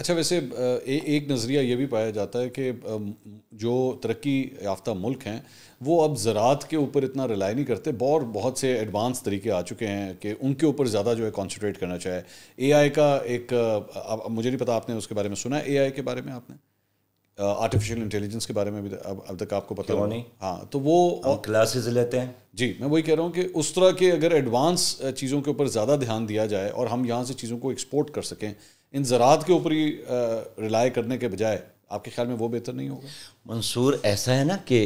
अच्छा वैसे ए, एक नज़रिया ये भी पाया जाता है कि जो तरक्की याफ्ता मुल्क हैं वो अब ज़रात के ऊपर इतना रिलाई नहीं करते बहुत बहुत से एडवांस तरीके आ चुके हैं कि उनके ऊपर ज़्यादा जो है कॉन्सनट्रेट करना चाहे एआई का एक अब मुझे नहीं पता आपने उसके बारे में सुना है ए के बारे में आपने आर्टिफिशियल इंटेलिजेंस के बारे में भी अब अब तक आपको पता नहीं हाँ तो वो क्लासेस लेते हैं जी मैं वही कह रहा हूँ कि उस तरह के अगर एडवांस चीज़ों के ऊपर ज़्यादा ध्यान दिया जाए और हम यहाँ से चीज़ों को एक्सपोर्ट कर सकें इन ज़रात के ऊपर ही रिलाई करने के बजाय आपके ख्याल में वो बेहतर नहीं होगा मंसूर ऐसा है ना कि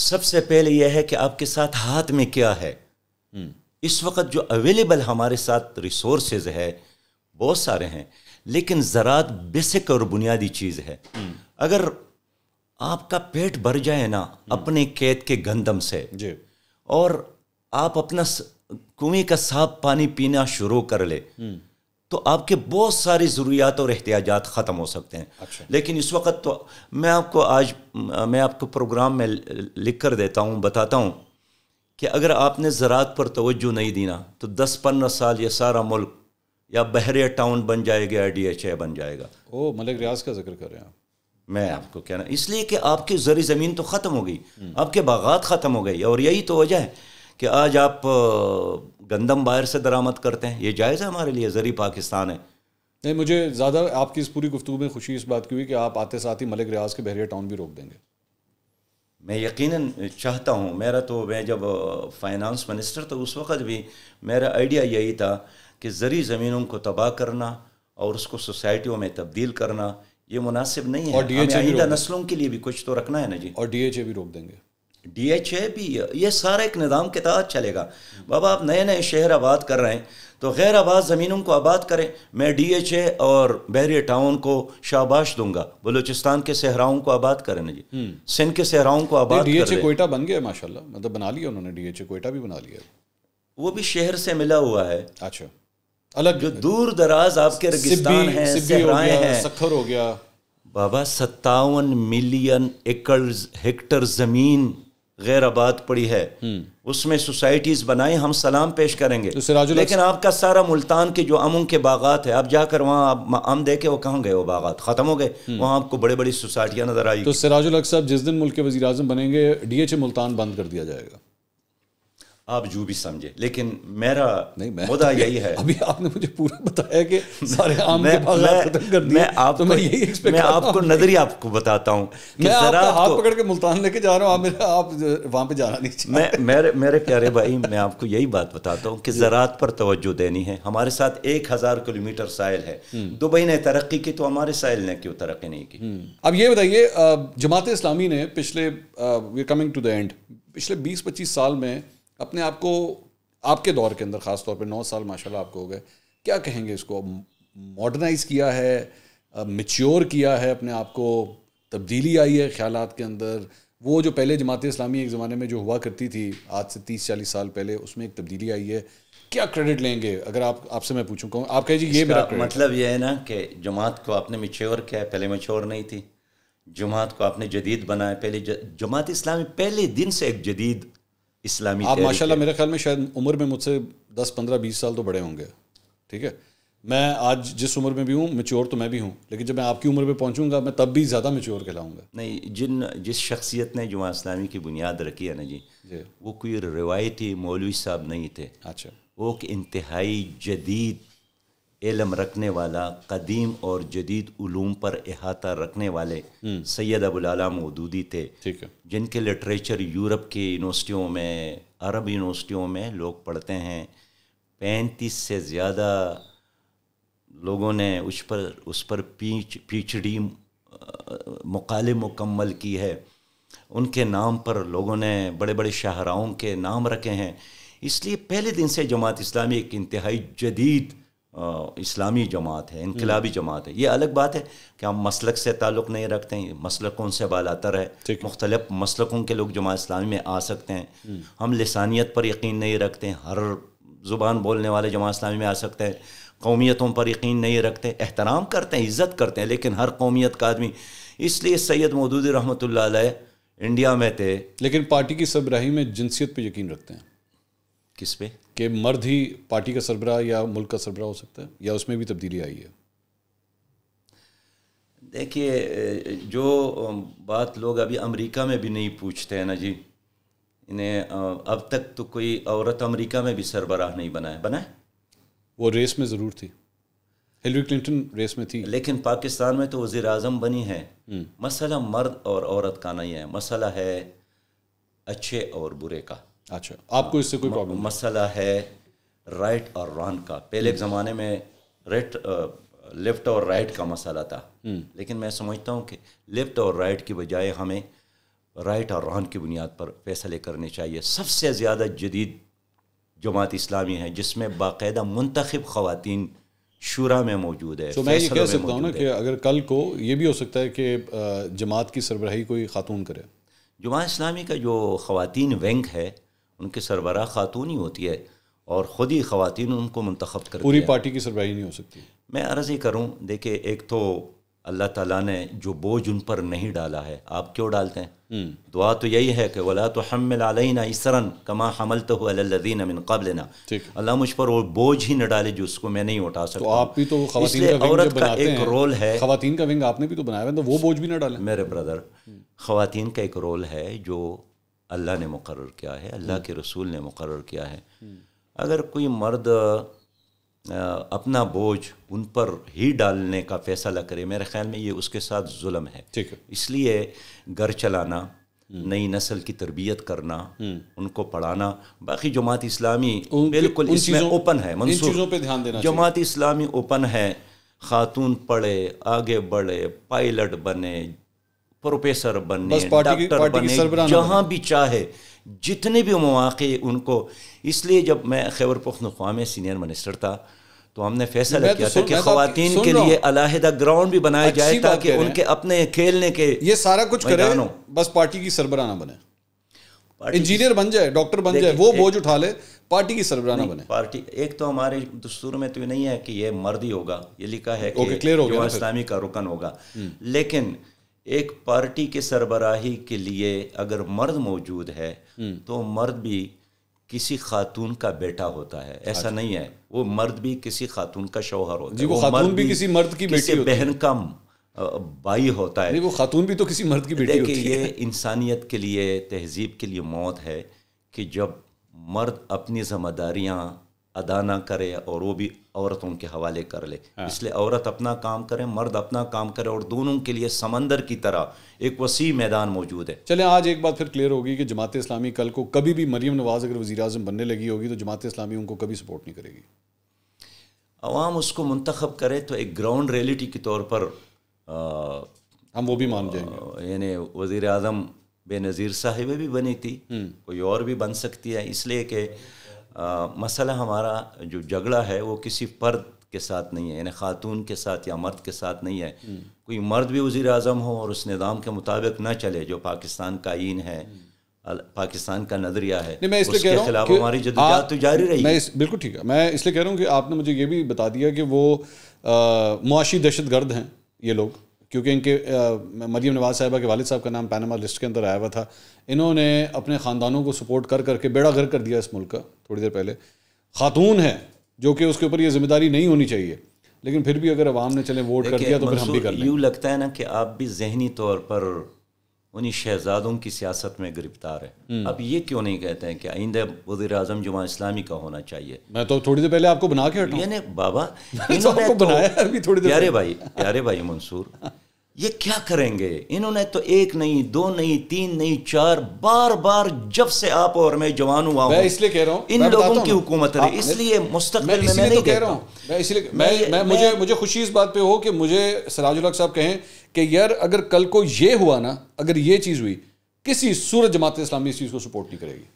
सबसे पहले यह है कि आपके साथ हाथ में क्या है हम्म। इस वक्त जो अवेलेबल हमारे साथ रिसोर्सेज है बहुत सारे हैं लेकिन ज़रात बेसिक और बुनियादी चीज़ है हम्म। अगर आपका पेट भर जाए ना हम्म। अपने खेत के गंदम से जी और आप अपना कुएं का साफ पानी पीना शुरू कर ले तो आपके बहुत सारी ज़रूरियात और एहतियाजात ख़त्म हो सकते हैं अच्छा। लेकिन इस वक्त तो मैं आपको आज मैं आपको प्रोग्राम में लिख कर देता हूँ बताता हूँ कि अगर आपने ज़रात पर तोज्जो नहीं देना तो दस पंद्रह साल ये सारा मुल्क या बहरिया टाउन बन जाएगा या डी एच ए बन जाएगा ओ मलिक रियाज का जिक्र कर रहे हैं आप मैं आपको कहना इसलिए कि आपकी जरी ज़मीन तो ख़त्म हो गई आपके बागात ख़त्म हो गई और यही तो वजह है कि आज आप गंदम बाहर से दरामद करते हैं ये जायज़ है हमारे लिए ज़री पाकिस्तान है नहीं मुझे ज़्यादा आपकी इस पूरी गुफ्तु में खुशी इस बात की हुई कि आप आते साथ ही मलिक रियाज के बहरिया टाउन भी रोक देंगे मैं यकीन चाहता हूँ मेरा तो मैं जब फाइनेंस मिनिस्टर था उस वक़्त भी मेरा आइडिया यही था कि ज़री ज़मीनों को तबाह करना और उसको सोसाइटियों में तब्दील करना ये मुनासिब नहीं है और डी नस्लों के लिए भी कुछ तो रखना है ना जी और डी भी रोक देंगे डी एच ए भी ये सारा एक निज़ाम के तहत चलेगा बाबा आप नए नए शहर आबाद कर रहे हैं तो गैर आबाद ज़मीनों को आबाद करें मैं डी एच ए और बहरी टाउन को शाबाश दूंगा बलूचिस्तान के सहराओं को आबाद करें जी हम्म। सिंध के सहराओं को आबाद डी एच ए कोयटा बन गया माशाल्लाह मतलब बना लिया उन्होंने डी एच ए कोयटा भी बना लिया वो भी शहर से मिला हुआ है अच्छा अलग जो दूर दराज आपके रेगिस्तान है सहराएं हैं सखर हो गया बाबा सत्तावन मिलियन एकड़ हेक्टर ज़मीन गैर आबाद पड़ी है हम्म। उसमें सोसाइटीज़ बनाए हम सलाम पेश करेंगे तो लेकिन आपका सारा मुल्तान के जो अमुन के बागात है आप जाकर वहाँ आप आम दे वो कहाँ गए वो बागात ख़त्म हो गए हम्म। वहाँ आपको बड़े बड़ी सोसाइटियाँ नज़र आई तो सराजुल साहब जिस दिन मुल्क के वजी अजम बनेंगे डी एच ए मुल्तान बंद कर दिया जाएगा आप जो भी समझे लेकिन मेरा नहीं मैं मुद्दा तो यही है अभी आपने मुझे पूरा बताया कि सारे आम मैं, के मैं, खत्म कर दिए मैं आप तो मैं यही एक्सपेक्ट मैं आपको नजरिया आपको बताता हूँ मैं जरा हाथ पकड़ के मुल्तान लेके जा रहा हूँ आप मेरा आप वहाँ पे जाना नहीं चाहिए मैं मेरे मेरे प्यारे भाई मैं आपको यही बात बताता हूँ कि ज़रात पर तोज्जो देनी है हमारे साथ एक हज़ार किलोमीटर साइल है दुबई हम्म। तो ने तरक्की की तो हमारे साइल ने क्यों तरक्की नहीं की हम्म। अब ये बताइए जमात इस्लामी ने पिछले कमिंग टू द एंड पिछले बीस पच्चीस साल में अपने आप को आपके दौर के अंदर ख़ास तौर पे नौ साल माशाल्लाह आपको हो गए क्या कहेंगे इसको मॉडर्नाइज किया है मिच्योर किया है अपने आप को तब्दीली आई है ख्याल के अंदर वो जो पहले जमात इस्लामी एक ज़माने में जो हुआ करती थी आज से तीस चालीस साल पहले उसमें एक तब्दीली आई है क्या क्रेडिट लेंगे अगर आप आपसे मैं पूछूँ कहूँ आप कहिए ये मेरा मतलब ये है ना कि जमात को आपने मिच्योर किया है पहले मिच्योर नहीं थी जमात को आपने जदीद बनाया पहले जमात इस्लामी पहले दिन से एक जदीद इस्लामी आप माशाल्लाह मेरे ख्याल में शायद उम्र में मुझसे दस पंद्रह बीस साल तो बड़े होंगे ठीक है मैं आज जिस उम्र में भी हूँ मेच्योर तो मैं भी हूँ लेकिन जब मैं आपकी उम्र में पहुँचूंगा मैं तब भी ज़्यादा मेच्योर कहलाऊँगा नहीं जिन जिस शख्सियत ने जुमा इस्लामी की बुनियाद रखी है ना जी, जी। वो कोई रिवायती मौलवी साहब नहीं थे अच्छा वो एक इंतहाई जदीद इलम रखने वाला कदीम और जदीद उलूम पर अहाता रखने वाले हम्म। सैयद अबुलाला उदूदी थे ठीक है जिनके लिटरेचर यूरोप की यूनिवर्सिटियों में अरब यूनिवर्सिटियों में लोग पढ़ते हैं पैंतीस से ज़्यादा लोगों ने उस पर उस पर पीच पीछड़ी मकाले मुकम्मल की है उनके नाम पर लोगों ने बड़े बड़े शाहराओं के नाम रखे हैं इसलिए पहले दिन से जमात इस्लामी एक इंतहाई जदीद इस्लामी जमात है इनकलाबी हम्म। जमात है ये अलग बात है कि हम मसलक से ताल्लुक़ नहीं रखते हैं मसलकों से बालातर है मुख्तलिफ मसलकों के लोग जमात इस्लामी में आ सकते हैं हम्म। हम लसानियत पर यकीन नहीं रखते हर ज़ुबान बोलने वाले जमात इस्लामी में आ सकते हैं कौमियतों पर यकीन नहीं रखते एहतराम करते हैं इज़्ज़त करते हैं लेकिन हर कौमियत का आदमी इसलिए सैयद मदूद रहमत इंडिया में थे लेकिन पार्टी की सबराही में जिनसीत पर यकीन रखते हैं किस पे कि मर्द ही पार्टी का सरबरा या मुल्क का सरबरा हो सकता है या उसमें भी तब्दीली आई है देखिए जो बात लोग अभी अमेरिका में भी नहीं पूछते हैं ना जी इन्हें अब तक तो कोई औरत अमेरिका में भी सरबराह नहीं बना है बना है वो रेस में ज़रूर थी हिलरी क्लिंटन रेस में थी लेकिन पाकिस्तान में तो वज़ी अजम बनी है हम्म। मसला मर्द और औरत का नहीं है मसला है अच्छे और बुरे का अच्छा आपको इससे कोई प्रॉब्लम मसला है राइट और रॉन्ग का पहले एक हम्म। ज़माने में रेट लेफ्ट और राइट का मसला था हम्म। लेकिन मैं समझता हूँ कि लेफ्ट और राइट की बजाय हमें राइट और रॉन्ग की बुनियाद पर फैसले करने चाहिए सबसे ज़्यादा जदीद जमात इस्लामी है जिसमें बाकायदा मुंतखब खवतिन शुरा में मौजूद है तो मैं ये कह सकता हूँ ना कि अगर कल को ये भी हो सकता है कि जमात की सरबराही कोई खातून करे जमात इस्लामी का जो खवतिन वंग है उनके सरबरा खातून ही होती है और ख़ुद ही ख़वान उनको मंतखब कर पूरी पार्टी की सरबराही नहीं हो सकती मैं अर्ज़ ही करूँ देखिए एक तो अल्लाह ताला ने जो बोझ उन पर नहीं डाला है आप क्यों डालते हैं हम्म। दुआ तो यही है कि वला तो हम मिलाना इसरन कमा हमल तो अल्लादीन अमिन कबलना अल्लाह मुझ पर वो बोझ ही न डाले जो उसको मैं नहीं उठा तो सकता तो आप भी तो इसलिए औरत का एक रोल है खातन का विंग आपने भी तो बनाया तो वो बोझ भी ना डाले मेरे ब्रदर खातन का एक रोल है जो अल्लाह ने मुकर किया है अल्लाह हम्म। के रसूल ने मुकर किया है हम्म। अगर कोई मर्द अपना बोझ उन पर ही डालने का फैसला करे मेरे ख्याल में ये उसके साथ जुल्म है ठीक है इसलिए घर चलाना हम्म। नई नस्ल की तरबियत करना उनको पढ़ाना बाकी जमात इस्लामी बिल्कुल इसमें ओपन है मंसूर पे ध्यान देना जमात इस्लामी ओपन है खातून पढ़े आगे बढ़े पायलट बने प्रोफेसर बनने डॉक्टर बने जहाँ भी चाहे जितने भी मौाक़े उनको इसलिए जब मैं खैबर पख्तनख्वा में सीनियर मिनिस्टर था तो हमने फैसला तो किया था कि तो खातन के लिए अलहदा ग्राउंड भी बनाया जाए ताकि उनके अपने खेलने के ये सारा कुछ करें बस पार्टी की सरबराना बने इंजीनियर बन जाए डॉक्टर बन जाए वो बोझ उठा ले पार्टी की सरबराना बने पार्टी एक तो हमारे दस्तूर में तो नहीं है कि ये मर्दी होगा ये लिखा है कि क्लियर होगा इस्लामी का रुकन होगा हम्म। लेकिन एक पार्टी के सरबराही के लिए अगर मर्द मौजूद है हम्म। तो मर्द भी किसी खातून का बेटा होता है ऐसा अच्छा। नहीं है वो मर्द भी किसी खातून का शौहर होता है वो खातून मर्द भी, भी किसी मर्द की बेटी होती बहन का भाई होता है वो खातून भी तो किसी मर्द की बेटी होती ये है इंसानियत के लिए तहजीब के लिए मौत है कि जब मर्द अपनी जिम्मेदारियाँ अदा ना करे और वो भी औरतों के हवाले कर ले हाँ। इसलिए औरत अपना काम करे मर्द अपना काम करे और दोनों के लिए समंदर की तरह एक वसी मैदान मौजूद है चले आज एक बात फिर क्लियर होगी कि जमात इस्लामी कल को कभी भी मरीम नवाज अगर वजी अजम बनने लगी होगी तो जमात इस्लामी उनको कभी सपोर्ट नहीं करेगी आवाम उसको मंतखब करे तो एक ग्राउंड रियलिटी के तौर पर आ, हम वो भी मान जाएंगे यानी वज़ी अजम बेनज़ीर साहिबे भी बनी थी हम्म। कोई और भी बन सकती है इसलिए कि आ, मसला हमारा जो झगड़ा है वो किसी फर्द के साथ नहीं है यानी ख़ातून के साथ या मर्द के साथ नहीं है हम्म। कोई मर्द भी वज़ी अजम हो और उस निज़ाम के मुताबिक ना चले जो पाकिस्तान का आइन है हम्म। पाकिस्तान का नजरिया है मैं इसलिए कह रहा हूँ हमारी जदोजहद तो जारी रही मैं इस, बिल्कुल ठीक है मैं इसलिए कह रहा हूँ कि आपने मुझे ये भी बता दिया कि वो मुआशी दहशत गर्द हैं ये लोग क्योंकि इनके मरीम नवाज साहिबा के वालिद साहब का नाम पैनमा लिस्ट के अंदर आया हुआ था इन्होंने अपने ख़ानदानों को सपोर्ट कर करके बेड़ा घर कर दिया इस मुल्क का थोड़ी देर पहले खातून है जो कि उसके ऊपर ये जिम्मेदारी नहीं होनी चाहिए लेकिन फिर भी अगर आवाम ने चले वोट कर दिया तो फिर हम भी कर लें यूँ लगता है ना कि आप भी जहनी तौर पर उन्हीं शहजादों की सियासत में गिरफ्तार है हम्म। अब ये क्यों नहीं कहते हैं कि आइंदा वजीर अजम जुमा इस्लामी का होना चाहिए मैं तो थोड़ी देर पहले आपको बना के हटा बाबा तो आपको तो बनाया अभी थोड़ी देर प्यारे भाई प्यारे भाई मंसूर ये क्या करेंगे इन्होंने तो एक नहीं दो नहीं तीन नहीं चार बार बार जब से आप और मैं जवान हुआ मैं इसलिए कह रहा हूं इन लोगों की हुकूमत रही इसलिए मुस्तकबिल में मैं नहीं तो कह रहा हूं मैं इसलिए मैं, मैं, मैं मुझे मुझे खुशी इस बात पे हो कि मुझे सराजुल साहब कहें कि यार अगर कल को ये हुआ ना अगर ये चीज़ हुई किसी सूरज जमात इस्लामी इस चीज़ को सपोर्ट नहीं करेगी